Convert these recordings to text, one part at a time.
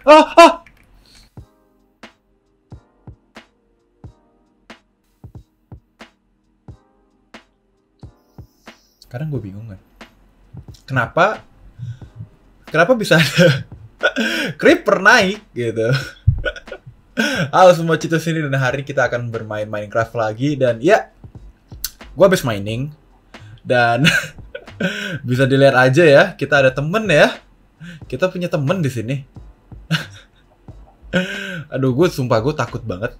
Ah, ah. Sekarang gue bingung kan. Kenapa? Kenapa bisa ada creeper naik gitu? Halo semua Cito sini dan hari kita akan bermain Minecraft lagi dan ya gue habis mining dan bisa dilihat aja ya kita ada temen ya kita punya temen di sini Aduh, gue sumpah gue takut banget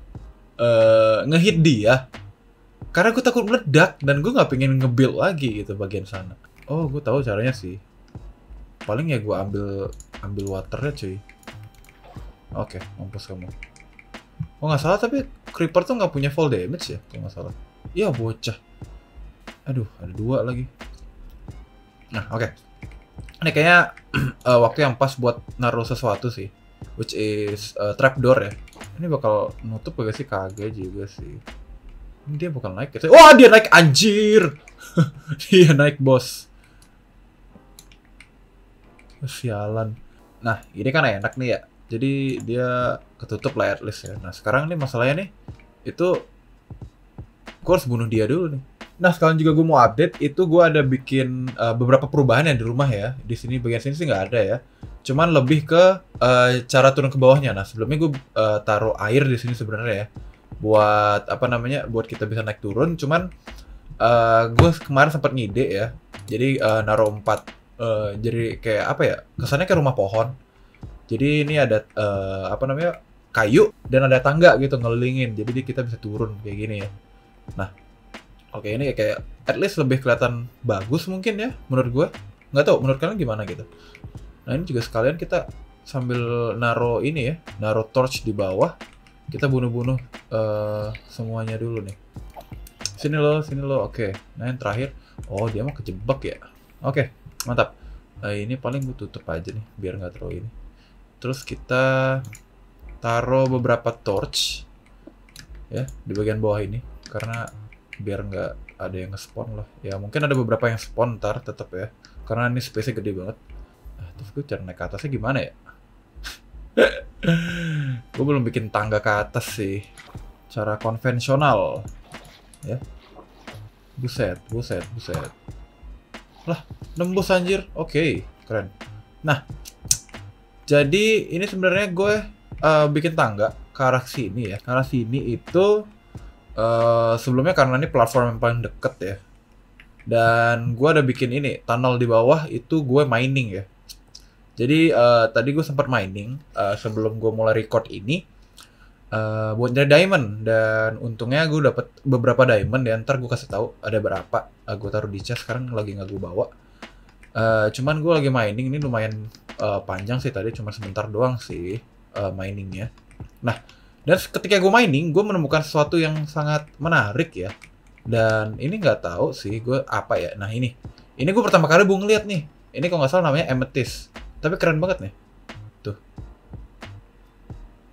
uh, ngehit dia. Karena gue takut meledak dan gue nggak pengen ngebuild lagi gitu bagian sana. Oh, gue tahu caranya sih. Paling ya gue ambil ambil waternya cuy. Oke, okay, mampus kamu. Oh nggak salah tapi creeper tuh nggak punya full damage ya kalau nggak salah. Iya bocah. Aduh, ada dua lagi. Nah, oke. Okay. Ini kayaknya uh, waktu yang pas buat naruh sesuatu sih which is uh, door ya. Ini bakal nutup gak sih? kaget juga sih. Ini dia bukan naik ya? Wah, dia naik anjir. dia naik bos. Sialan. Nah, ini kan enak nih ya. Jadi dia ketutup lah at least ya. Nah, sekarang ini masalahnya nih itu gue harus bunuh dia dulu nih. Nah sekarang juga gue mau update itu gue ada bikin uh, beberapa perubahan yang di rumah ya. Di sini bagian sini sih nggak ada ya. Cuman lebih ke uh, cara turun ke bawahnya. Nah sebelumnya gue uh, taruh air di sini sebenarnya ya. Buat apa namanya? Buat kita bisa naik turun. Cuman uh, eh, gue kemarin sempat ngide ya. Jadi uh, naruh empat. Uh, jadi kayak apa ya? Kesannya kayak rumah pohon. Jadi ini ada uh, apa namanya? kayu dan ada tangga gitu ngelilingin jadi kita bisa turun kayak gini ya nah oke ini kayak at least lebih kelihatan bagus mungkin ya menurut gue nggak tahu menurut kalian gimana gitu nah ini juga sekalian kita sambil naro ini ya naro torch di bawah kita bunuh-bunuh uh, semuanya dulu nih sini lo sini lo oke nah yang terakhir oh dia mah kejebak ya oke mantap nah, ini paling gue tutup aja nih biar nggak terlalu ini terus kita taruh beberapa torch ya di bagian bawah ini karena biar nggak ada yang nge-spawn lah ya mungkin ada beberapa yang spawn ntar tetap ya karena ini space-nya gede banget nah, terus gue cari naik ke atasnya gimana ya gue belum bikin tangga ke atas sih cara konvensional ya buset buset buset lah nembus anjir oke okay, keren nah jadi ini sebenarnya gue uh, bikin tangga ke arah sini ya. karena sini itu Eh, sebelumnya karena ini platform yang paling deket ya dan gue ada bikin ini tunnel di bawah itu gue mining ya jadi uh, tadi gue sempat mining uh, sebelum gue mulai record ini uh, buat nyari diamond dan untungnya gue dapet beberapa diamond ya ntar gue kasih tahu ada berapa uh, gue taruh di chest sekarang lagi nggak gue bawa uh, cuman gue lagi mining ini lumayan uh, panjang sih tadi cuma sebentar doang sih uh, miningnya nah dan ketika gue mining, gue menemukan sesuatu yang sangat menarik ya. Dan ini nggak tahu sih gue apa ya. Nah ini, ini gue pertama kali gue ngeliat nih. Ini kok nggak salah namanya emetis Tapi keren banget nih. Tuh.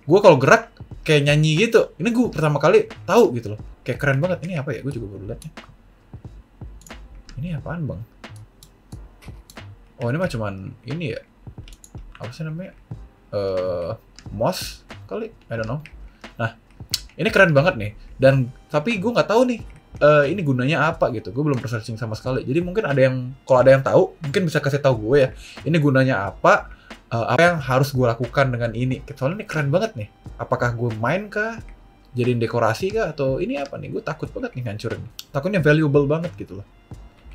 Gue kalau gerak kayak nyanyi gitu. Ini gue pertama kali tahu gitu loh. Kayak keren banget. Ini apa ya? Gue juga baru liatnya. Ini apaan bang? Oh ini mah cuman ini ya. Apa sih namanya? Eh, uh, moss kali? I don't know ini keren banget nih dan tapi gue nggak tahu nih uh, ini gunanya apa gitu gue belum researching sama sekali jadi mungkin ada yang kalau ada yang tahu mungkin bisa kasih tahu gue ya ini gunanya apa uh, apa yang harus gue lakukan dengan ini soalnya ini keren banget nih apakah gue main kah jadiin dekorasi kah atau ini apa nih gue takut banget nih ngancurin takutnya valuable banget gitu loh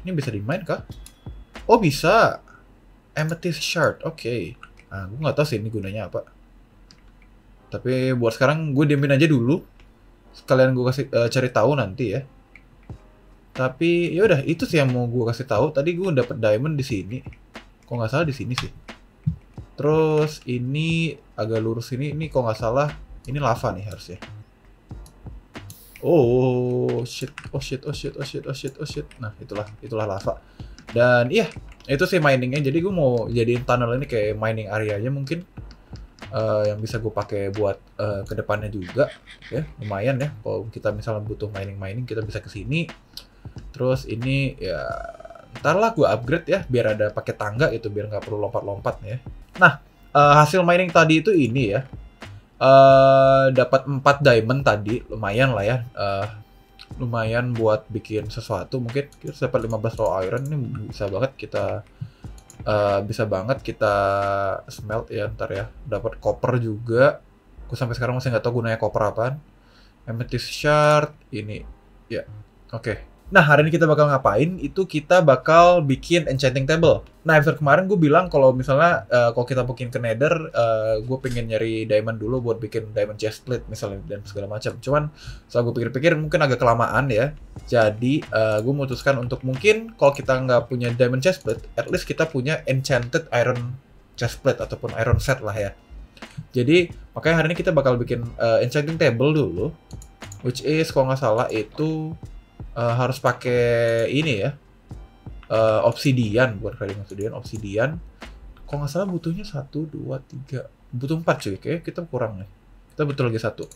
ini bisa dimain kah oh bisa amethyst shard oke okay. nah, gue nggak tahu sih ini gunanya apa tapi buat sekarang gue diemin aja dulu sekalian gue kasih uh, cari tahu nanti ya tapi ya udah itu sih yang mau gue kasih tahu tadi gue dapet diamond di sini kok nggak salah di sini sih terus ini agak lurus ini ini kok nggak salah ini lava nih harusnya oh shit oh shit oh shit oh shit oh shit oh shit nah itulah itulah lava dan iya itu sih miningnya jadi gue mau jadiin tunnel ini kayak mining area aja mungkin uh, yang bisa gue pakai buat uh, eh, kedepannya juga ya lumayan ya kalau kita misalnya butuh mining-mining kita bisa kesini terus ini ya ntar lah gue upgrade ya biar ada pakai tangga gitu biar nggak perlu lompat-lompat ya nah uh, hasil mining tadi itu ini ya uh, dapat 4 diamond tadi lumayan lah ya uh, lumayan buat bikin sesuatu mungkin kita dapat 15 raw iron ini bisa banget kita uh, bisa banget kita smelt ya ntar ya dapat copper juga aku sampai sekarang masih nggak tahu gunanya copper apa. amethyst shard ini ya oke okay. Nah, hari ini kita bakal ngapain? Itu kita bakal bikin enchanting table. Nah, episode kemarin gue bilang kalau misalnya uh, kalau kita bikin ke Nether, uh, eh, gue pengen nyari diamond dulu buat bikin diamond chest plate misalnya dan segala macam. Cuman setelah gue pikir-pikir mungkin agak kelamaan ya. Jadi uh, eh, gue memutuskan untuk mungkin kalau kita nggak punya diamond chest plate, at least kita punya enchanted iron chest plate ataupun iron set lah ya. Jadi makanya hari ini kita bakal bikin uh, enchanting table dulu, which is kalau nggak salah itu uh, harus pakai ini ya. Uh, obsidian bukan Fairy Obsidian, Obsidian. Kalau nggak salah butuhnya satu, dua, tiga, butuh empat cuy, kayak kita kurang nih. Kita butuh lagi satu.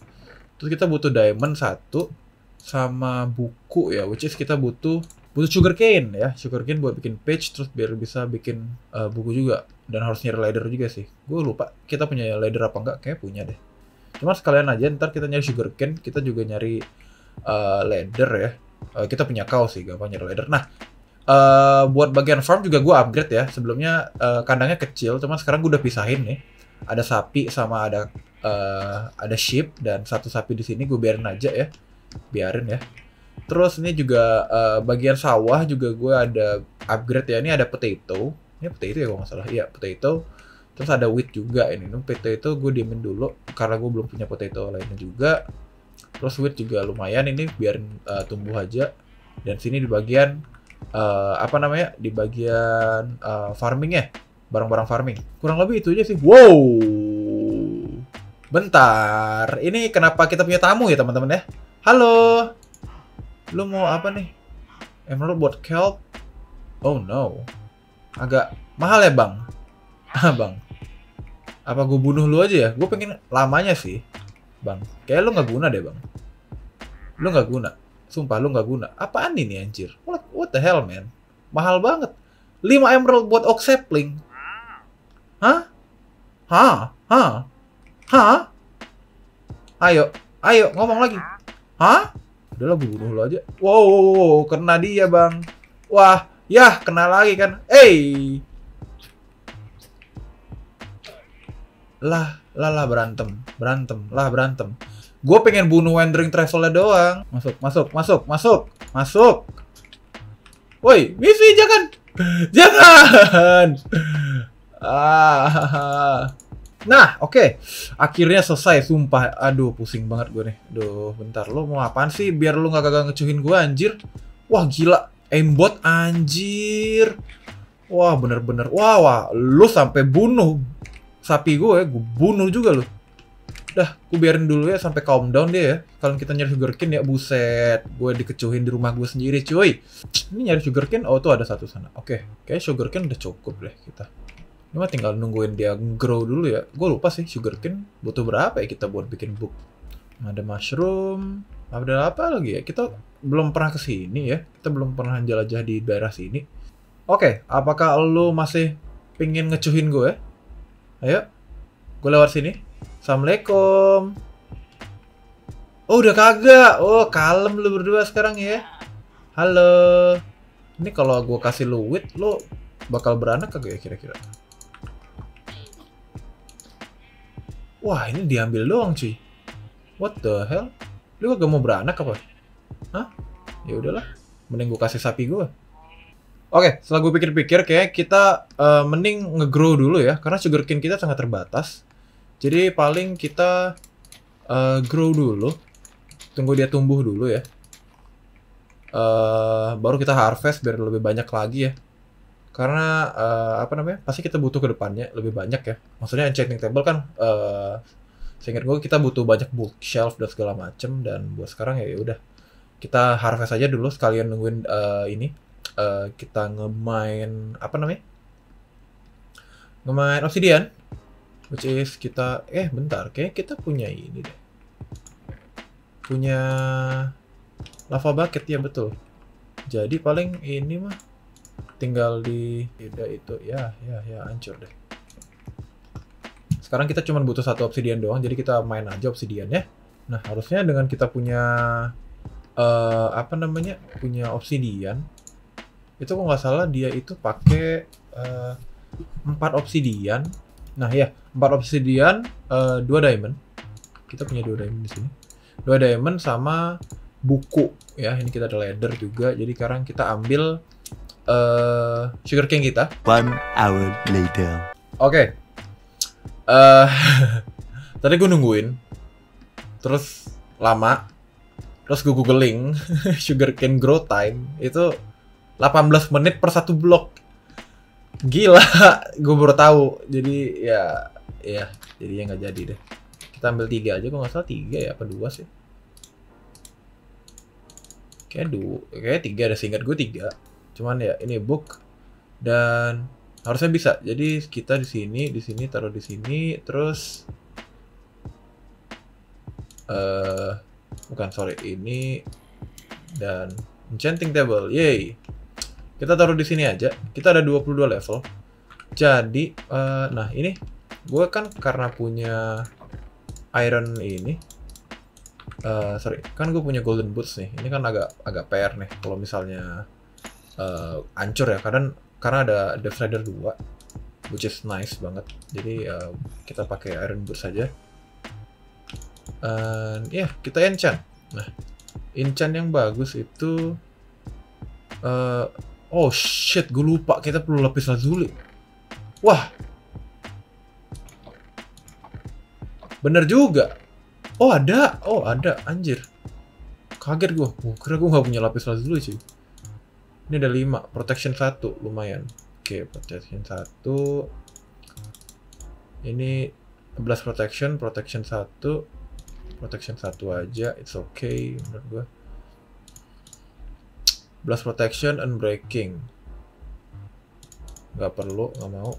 Terus kita butuh diamond satu sama buku ya, which is kita butuh butuh sugar cane ya, sugar cane buat bikin page terus biar bisa bikin uh, buku juga dan harus nyari ladder juga sih. Gue lupa kita punya ladder apa enggak, kayak punya deh. Cuma sekalian aja ntar kita nyari sugar cane, kita juga nyari uh, ladder ya uh, kita punya cow sih nyari leader. Nah, uh, buat bagian farm juga gue upgrade ya. Sebelumnya uh, kandangnya kecil, cuman sekarang gue udah pisahin nih. Ada sapi sama ada uh, ada sheep dan satu sapi di sini gue biarin aja ya, biarin ya. Terus ini juga uh, bagian sawah juga gue ada upgrade ya. Ini ada potato, ini potato ya kalau nggak salah. Iya potato. Terus ada wheat juga ini. Ini potato gue diemin dulu karena gue belum punya potato lainnya juga terus wheat juga lumayan ini biar uh, eh, tumbuh aja dan sini di bagian uh, apa namanya di bagian uh, farming ya barang-barang farming kurang lebih itu aja sih wow bentar ini kenapa kita punya tamu ya teman-teman ya halo lu mau apa nih emerald buat kelp oh no agak mahal ya bang ah bang apa gue bunuh lu aja ya gue pengen lamanya sih bang kayak lo nggak guna deh bang lo nggak guna sumpah lo nggak guna apaan ini anjir what, what the hell man mahal banget 5 emerald buat oxapling hah hah hah hah ayo ayo ngomong lagi hah lah gue bunuh lo aja wow, wow, wow kena dia bang wah ya kena lagi kan eh hey! lah lah lah berantem berantem lah berantem gue pengen bunuh Wandering Traveler doang masuk masuk masuk masuk masuk woi misi jangan jangan ah. Nah, oke. Okay. Akhirnya selesai, sumpah. Aduh, pusing banget gue nih. aduh bentar. Lo mau apaan sih? Biar lo gak gagal ngecuhin gue, anjir. Wah, gila. Aimbot, anjir. Wah, bener-bener. Wah, wah. lu sampai bunuh sapi gue, ya, gue bunuh juga loh. Dah, gue biarin dulu ya sampai calm down dia ya. Kalau kita nyari sugar cane ya buset, gue dikecuhin di rumah gue sendiri, cuy. Ini nyari sugar cane, oh tuh ada satu sana. Oke, okay. kayak cane udah cukup deh kita. Ini mah tinggal nungguin dia grow dulu ya. Gue lupa sih cane butuh berapa ya kita buat bikin book. Ada mushroom, ada apa lagi ya? Kita belum pernah ke sini ya. Kita belum pernah jelajah di daerah sini. Oke, okay, apakah lo masih pingin ngecuhin gue? Ya? Ayo. Gue lewat sini. Assalamualaikum. Oh, udah kagak. Oh, kalem lu berdua sekarang ya. Halo. Ini kalau gue kasih lu wit, lu bakal beranak kagak ya kira-kira? Wah, ini diambil doang, cuy. What the hell? Lu gak mau beranak apa? Hah? Ya udahlah. Mending gue kasih sapi gue. Oke, okay, setelah gue pikir-pikir, kayak kita uh, mending ngegrow dulu ya, karena sugar cane kita sangat terbatas. Jadi paling kita uh, grow dulu, tunggu dia tumbuh dulu ya. Uh, baru kita harvest biar lebih banyak lagi ya. Karena uh, apa namanya? Pasti kita butuh ke depannya lebih banyak ya. Maksudnya enchanting table kan, uh, seingat gue kita butuh banyak bookshelf dan segala macem. Dan buat sekarang ya udah kita harvest aja dulu sekalian nungguin uh, ini Eh, kita ngemain apa namanya? Ngemain obsidian which is kita eh bentar kayak kita punya ini deh. Punya lava bucket ya betul. Jadi paling ini mah tinggal di beda itu ya ya ya hancur deh. Sekarang kita cuma butuh satu obsidian doang jadi kita main aja obsidian ya. Nah, harusnya dengan kita punya uh, apa namanya? punya obsidian itu kok nggak salah dia itu pakai eh, empat uh, obsidian nah ya empat obsidian uh, eh, dua diamond kita punya dua diamond di sini dua diamond sama buku ya ini kita ada ladder juga jadi sekarang kita ambil uh, sugar cane kita one hour later oke okay. uh, tadi gue nungguin terus lama terus gue googling sugar cane grow time itu 18 menit per satu blok gila gue baru tahu jadi ya ya jadi ya nggak jadi deh kita ambil tiga aja gue nggak salah tiga ya apa dua sih kayak dua kayak tiga ada singkat gue tiga cuman ya ini book dan harusnya bisa jadi kita di sini di sini taruh di sini terus eh uh, bukan sorry ini dan enchanting table yay kita taruh di sini aja. Kita ada 22 level. Jadi, uh, nah ini gue kan karena punya iron ini. Uh, sorry, kan gue punya golden boots nih. Ini kan agak agak PR nih kalau misalnya uh, eh, ancur ya. Karena karena ada the Rider 2 which is nice banget. Jadi uh, kita pakai iron boots saja. Dan ya, yeah, kita enchant. Nah, enchant yang bagus itu uh, Oh shit, gue lupa kita perlu lapis lazuli. Wah. Bener juga. Oh ada, oh ada, anjir. Kaget gue, oh, kira gue gak punya lapis lazuli sih. Ini ada lima, protection satu, lumayan. Oke, okay, protection satu. Ini 11 protection, protection satu, Protection satu aja, it's okay menurut gue. Blast Protection and Breaking. Gak perlu, gak mau.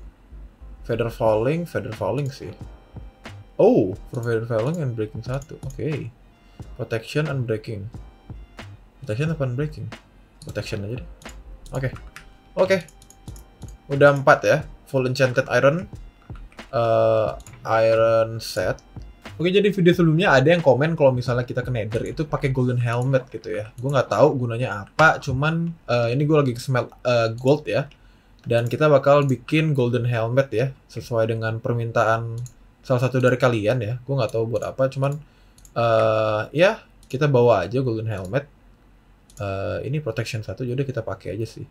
Feather Falling, Feather Falling sih. Oh, for Feather Falling and Breaking satu. Oke. Okay. Protection and Breaking. Protection apa Breaking? Protection aja deh. Oke. Okay. Oke. Okay. Udah empat ya. Full Enchanted Iron. Uh, iron Set. Oke jadi video sebelumnya ada yang komen kalau misalnya kita ke Nether itu pakai golden helmet gitu ya. Gue nggak tahu gunanya apa, cuman uh, ini gue lagi smell uh, gold ya. Dan kita bakal bikin golden helmet ya, sesuai dengan permintaan salah satu dari kalian ya. Gue nggak tahu buat apa, cuman uh, ya kita bawa aja golden helmet. Uh, ini protection satu, jadi kita pakai aja sih.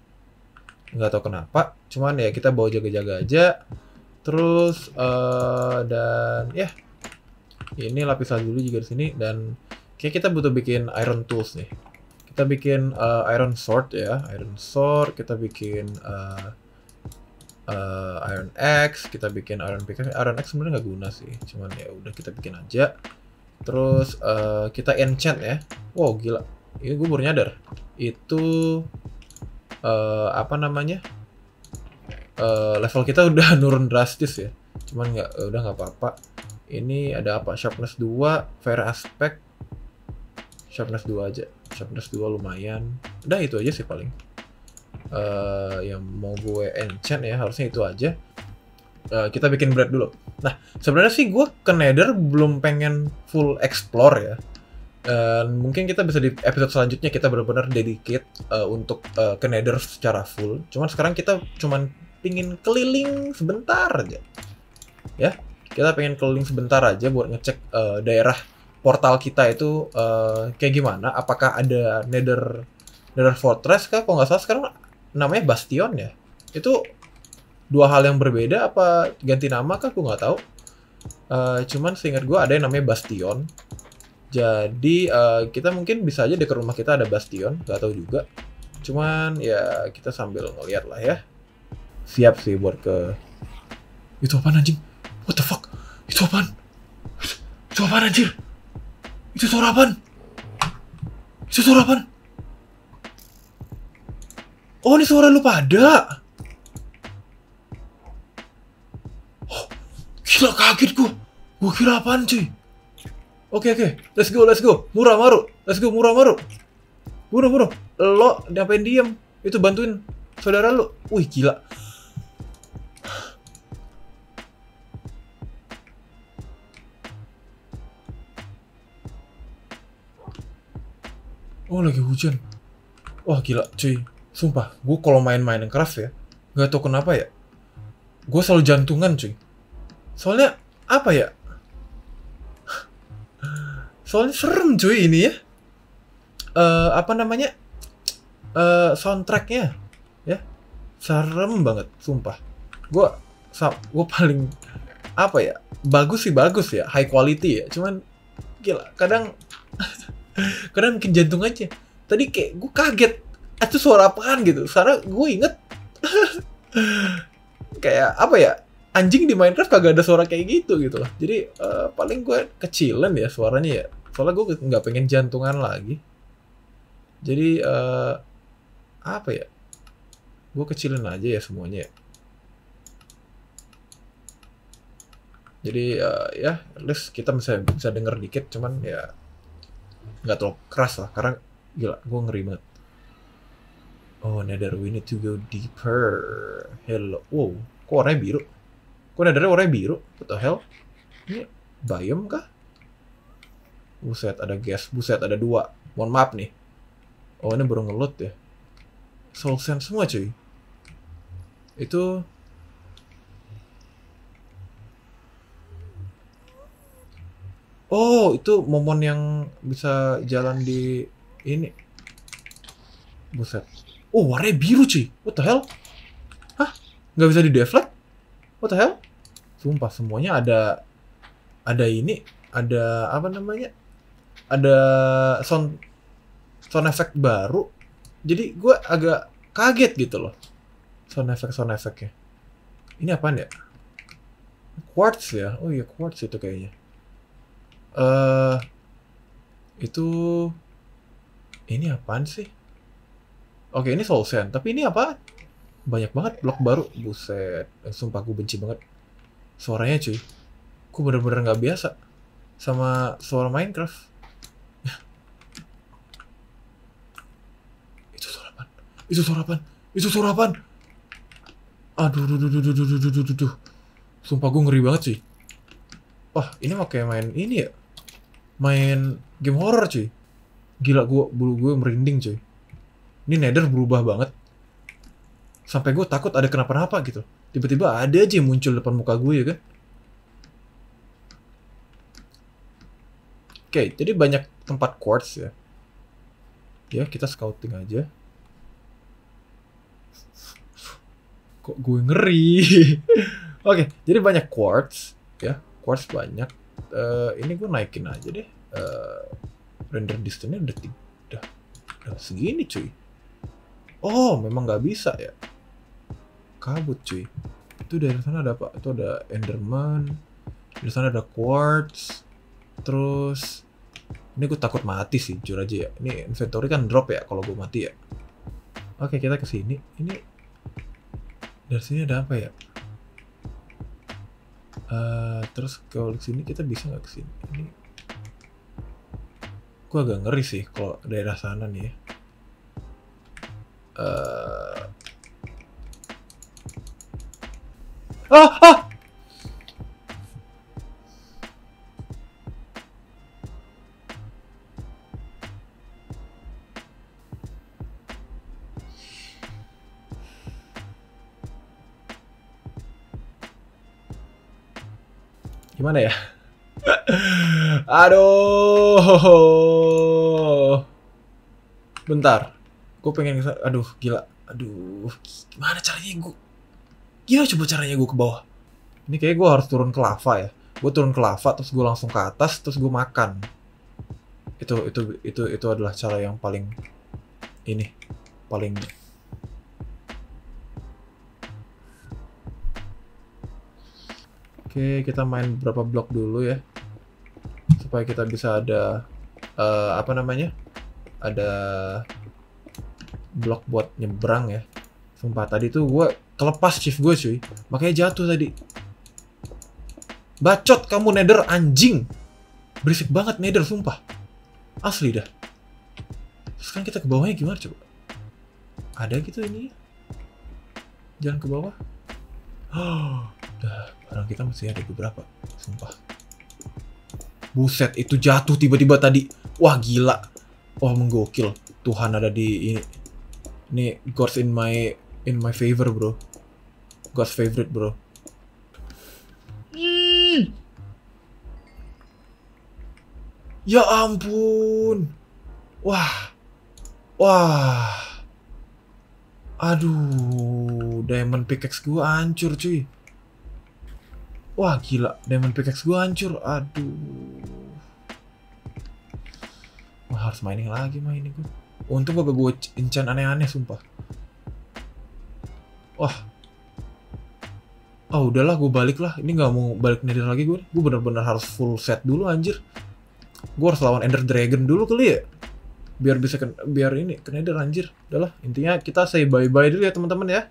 Nggak tahu kenapa, cuman ya kita bawa jaga-jaga aja. Terus uh, dan ya. Yeah ini lapisan dulu juga di sini dan kayak kita butuh bikin iron tools nih kita bikin uh, iron sword ya iron sword kita bikin uh, uh, iron axe kita bikin iron pickaxe iron axe sebenarnya nggak guna sih cuman ya udah kita bikin aja terus uh, kita enchant ya wow gila ini gue baru nyadar itu uh, apa namanya uh, level kita udah nurun drastis ya cuman nggak udah nggak apa-apa ini ada apa sharpness 2 fair aspect sharpness 2 aja sharpness 2 lumayan udah itu aja sih paling uh, yang mau gue enchant ya harusnya itu aja uh, kita bikin bread dulu nah sebenarnya sih gue ke nether belum pengen full explore ya dan mungkin kita bisa di episode selanjutnya kita benar-benar dedicate uh, untuk uh, ke nether secara full. Cuman sekarang kita cuman pingin keliling sebentar aja. Ya, kita pengen keliling sebentar aja buat ngecek uh, daerah portal kita itu uh, kayak gimana apakah ada nether nether fortress kah kalau nggak salah sekarang namanya bastion ya itu dua hal yang berbeda apa ganti nama kah aku nggak tahu uh, cuman seingat gue ada yang namanya bastion jadi uh, kita mungkin bisa aja dekat rumah kita ada bastion nggak tahu juga cuman ya kita sambil ngeliat lah ya siap sih buat ke itu apa anjing what the fuck itu apaan? Itu apaan anjir? Itu suara apaan? Itu suara apaan? Oh, ini suara lu pada. Oh, gila kaget gua. Gua kira apaan cuy. Oke, okay, oke. Okay. Let's go, let's go. Murah maru. Let's go, murah maru. Buru, buru. Lo, ngapain diem? Itu bantuin saudara lu. Wih, gila. Oh lagi hujan. Wah gila cuy. Sumpah, gue kalau main Minecraft ya, nggak tau kenapa ya, gue selalu jantungan cuy. Soalnya apa ya? Soalnya serem cuy ini ya. Uh, apa namanya? Uh, soundtracknya ya serem banget sumpah gue gue paling apa ya bagus sih bagus ya high quality ya cuman gila kadang karena mungkin jantung aja tadi kayak gue kaget ah, itu suara apaan gitu sekarang gue inget kayak apa ya anjing di Minecraft kagak ada suara kayak gitu gitu loh jadi uh, paling gue kecilan ya suaranya ya soalnya gue nggak pengen jantungan lagi jadi uh, apa ya gue kecilin aja ya semuanya ya. jadi uh, ya list kita bisa bisa denger dikit cuman ya nggak terlalu keras lah karena gila gue ngeri banget oh nether we need to go deeper hello wow kok warnanya biru kok nether warnanya biru what the hell ini biome kah buset ada gas buset ada dua mohon maaf nih oh ini baru ngelut ya soul sand semua cuy itu Oh, itu momon yang bisa jalan di ini. Buset. Oh, warnanya biru cuy. What the hell? Hah? Nggak bisa di deflect? What the hell? Sumpah semuanya ada ada ini, ada apa namanya? Ada sound sound effect baru. Jadi gue agak kaget gitu loh. Sound effect sound effectnya. Ini apaan ya? Quartz ya? Oh iya quartz itu kayaknya eh itu ini apaan sih? Oke, ini Soul Sand, tapi ini apa? Banyak banget blok baru. Buset, sumpah gue benci banget suaranya cuy. Gue bener-bener nggak biasa sama suara Minecraft. itu suara apaan? Itu suara apaan? Itu suara apaan? Aduh, duh, duh, duh, duh, duh, duh, duh, duh. Sumpah gue ngeri banget cuy. Wah, ini mau kayak main ini ya? main game horror cuy gila gua bulu gue merinding cuy ini nether berubah banget sampai gue takut ada kenapa-napa gitu tiba-tiba ada aja yang muncul depan muka gue ya kan oke jadi banyak tempat quartz ya ya kita scouting aja kok gue ngeri oke jadi banyak quartz ya quartz banyak uh, ini gue naikin aja deh uh, render distance-nya udah, udah, udah segini cuy oh memang nggak bisa ya kabut cuy itu dari sana ada apa itu ada enderman dari sana ada quartz terus ini gue takut mati sih jujur aja ya ini inventory kan drop ya kalau gue mati ya oke kita kesini ini dari sini ada apa ya uh, terus kalau ke sini kita bisa nggak ke sini ini gue agak ngeri sih kalau daerah sana nih ya uh... ah ah Mana ya? Aduh. Bentar. Gue pengen aduh gila. Aduh, gimana caranya gue? Gila coba caranya gue ke bawah. Ini kayak gue harus turun ke lava ya. Gue turun ke lava terus gue langsung ke atas terus gue makan. Itu itu itu itu adalah cara yang paling ini paling Oke, kita main beberapa blok dulu ya. Supaya kita bisa ada uh, apa namanya? Ada blok buat nyebrang ya. Sumpah tadi tuh gue kelepas shift gue cuy. Makanya jatuh tadi. Bacot kamu nether anjing. Berisik banget nether sumpah. Asli dah. sekarang kita ke bawahnya gimana coba? Ada gitu ini. Ya? Jangan ke bawah. Oh udah barang kita masih ada beberapa sumpah buset itu jatuh tiba-tiba tadi wah gila wah menggokil Tuhan ada di ini ini God's in my in my favor bro God's favorite bro hmm. ya ampun wah wah aduh diamond pickaxe gua hancur cuy Wah gila, diamond pickaxe gue hancur. Aduh. Wah harus mining lagi mainin gue. Untung gak gue encan aneh-aneh sumpah. Wah. Ah oh, udahlah gue balik lah. Ini gak mau balik nether lagi gue. Gue bener-bener harus full set dulu anjir. Gue harus lawan Ender Dragon dulu kali ya. Biar bisa ken biar ini ke nether anjir. Udahlah intinya kita say bye-bye dulu ya teman-teman ya.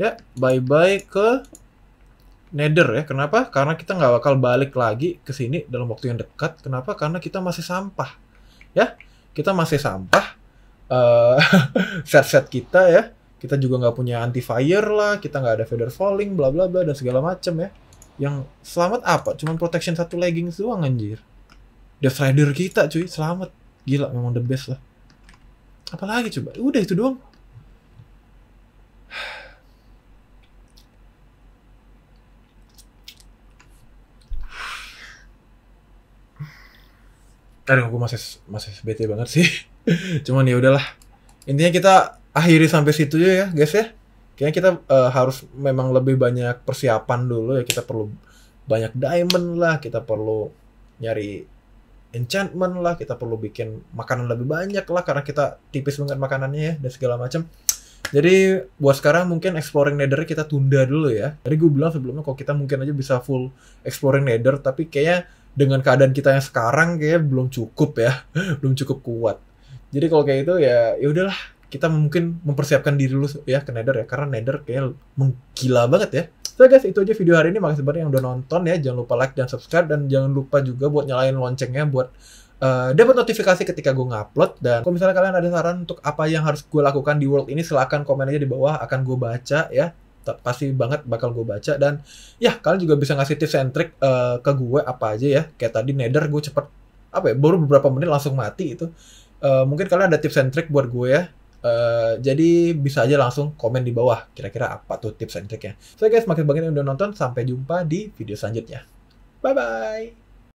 Ya, bye-bye ke nether ya. Kenapa? Karena kita nggak bakal balik lagi ke sini dalam waktu yang dekat. Kenapa? Karena kita masih sampah. Ya, kita masih sampah. Eh, set-set uh, kita ya. Kita juga nggak punya anti fire lah. Kita nggak ada feather falling, bla bla bla dan segala macem ya. Yang selamat apa? Cuman protection satu legging doang anjir. Death Rider kita cuy, selamat. Gila, memang the best lah. Apalagi coba? Udah itu doang. Aduh, gue masih masih bete banget sih. Cuman ya udahlah. Intinya kita akhiri sampai situ aja ya, guys ya. Kayaknya kita uh, harus memang lebih banyak persiapan dulu ya. Kita perlu banyak diamond lah, kita perlu nyari enchantment lah, kita perlu bikin makanan lebih banyak lah karena kita tipis banget makanannya ya dan segala macam. Jadi buat sekarang mungkin exploring nether kita tunda dulu ya. Tadi gue bilang sebelumnya kalau kita mungkin aja bisa full exploring nether tapi kayaknya dengan keadaan kita yang sekarang kayak belum cukup ya belum cukup kuat jadi kalau kayak itu ya ya udahlah kita mungkin mempersiapkan diri dulu ya ke nether ya karena nether kayak menggila banget ya so guys itu aja video hari ini makasih banyak yang udah nonton ya jangan lupa like dan subscribe dan jangan lupa juga buat nyalain loncengnya buat Uh, eh, dapat notifikasi ketika gue ngupload dan kalau misalnya kalian ada saran untuk apa yang harus gue lakukan di world ini silahkan komen aja di bawah akan gue baca ya pasti banget bakal gue baca dan ya kalian juga bisa ngasih tips and trick uh, ke gue apa aja ya kayak tadi nether gue cepet apa ya baru beberapa menit langsung mati itu uh, mungkin kalian ada tips and trick buat gue ya Uh, jadi bisa aja langsung komen di bawah kira-kira apa tuh tips and triknya. So guys, makin banyak yang udah nonton. Sampai jumpa di video selanjutnya. Bye-bye!